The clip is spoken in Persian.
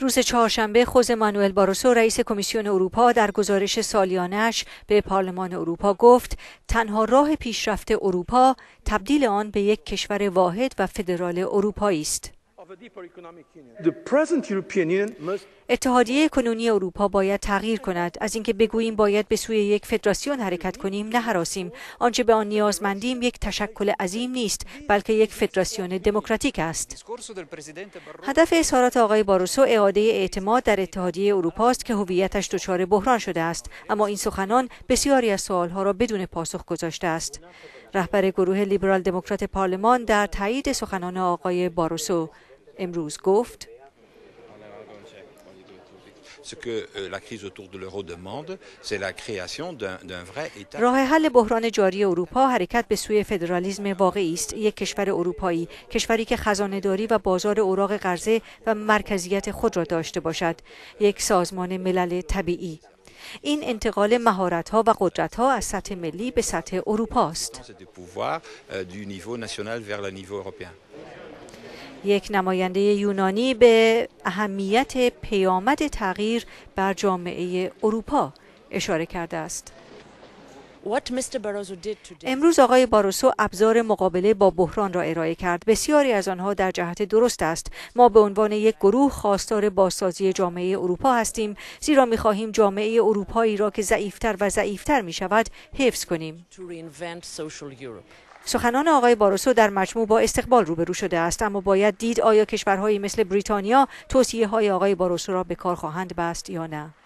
روز چهارشنبه خوز مانوئل باروسو رئیس کمیسیون اروپا در گزارش سالیانش به پارلمان اروپا گفت تنها راه پیشرفت اروپا تبدیل آن به یک کشور واحد و فدرال اروپایی است. اتحادیه کنونی اروپا باید تغییر کند از اینکه بگوییم باید به سوی یک فدراسیون حرکت کنیم نه حراسیم آنچه به آن نیازمندیم یک تشکل عظیم نیست بلکه یک فدراسیون دموکراتیک است هدف اظهارات آقای باروسو اعاده اعتماد در اتحادیه اروپا است که هویتش دچار بحران شده است اما این سخنان بسیاری از سوالها را بدون پاسخ گذاشته است رهبر گروه لیبرال دموکرات پارلمان در تایید سخنان آقای باروسو امروز گفت راه حل بحران جاری اروپا حرکت به سوی فدرالیزم واقعی است یک کشور اروپایی کشوری که خزانه و بازار اوراق قرضه و مرکزیت خود را داشته باشد یک سازمان ملل طبیعی این انتقال مهارت ها و قدرت ها از سطح ملی به سطح اروپا است یک نماینده یونانی به اهمیت پیامد تغییر بر جامعه اروپا اشاره کرده است. امروز آقای باروسو ابزار مقابله با بحران را ارائه کرد بسیاری از آنها در جهت درست است ما به عنوان یک گروه خواستار بازسازی جامعه اروپا هستیم زیرا می خواهیم جامعه اروپایی را که ضعیفتر و ضعیفتر می شود حفظ کنیم سخنان آقای باروسو در مجموع با استقبال روبرو شده است اما باید دید آیا کشورهایی مثل بریتانیا توصیه های آقای باروسو را به کار خواهند بست یا نه